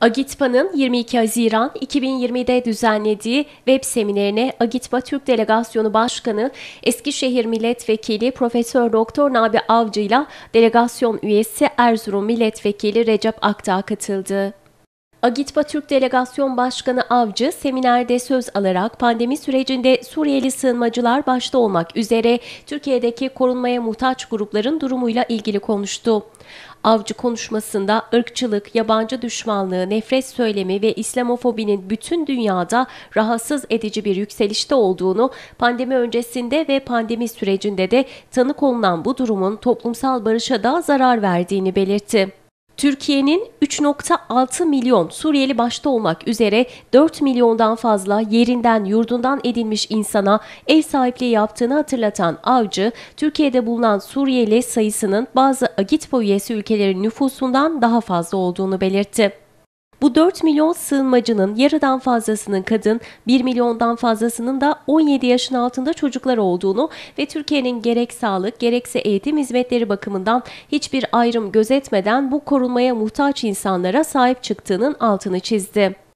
Agitpa'nın 22 Haziran 2020'de düzenlediği web seminerine Agitpa Türk Delegasyonu Başkanı Eskişehir Milletvekili Profesör Doktor Nabi Avcı ile delegasyon üyesi Erzurum Milletvekili Recep Aktağ katıldı. Agitpa Türk Delegasyon Başkanı Avcı seminerde söz alarak pandemi sürecinde Suriyeli sığınmacılar başta olmak üzere Türkiye'deki korunmaya muhtaç grupların durumuyla ilgili konuştu. Avcı konuşmasında ırkçılık, yabancı düşmanlığı, nefret söylemi ve İslamofobinin bütün dünyada rahatsız edici bir yükselişte olduğunu, pandemi öncesinde ve pandemi sürecinde de tanık olunan bu durumun toplumsal barışa da zarar verdiğini belirtti. Türkiye'nin 3.6 milyon Suriyeli başta olmak üzere 4 milyondan fazla yerinden yurdundan edilmiş insana ev sahipliği yaptığını hatırlatan Avcı, Türkiye'de bulunan Suriyeli sayısının bazı Agitpo üyesi ülkelerin nüfusundan daha fazla olduğunu belirtti. Bu 4 milyon sığınmacının yarıdan fazlasının kadın, 1 milyondan fazlasının da 17 yaşın altında çocuklar olduğunu ve Türkiye'nin gerek sağlık gerekse eğitim hizmetleri bakımından hiçbir ayrım gözetmeden bu korunmaya muhtaç insanlara sahip çıktığının altını çizdi.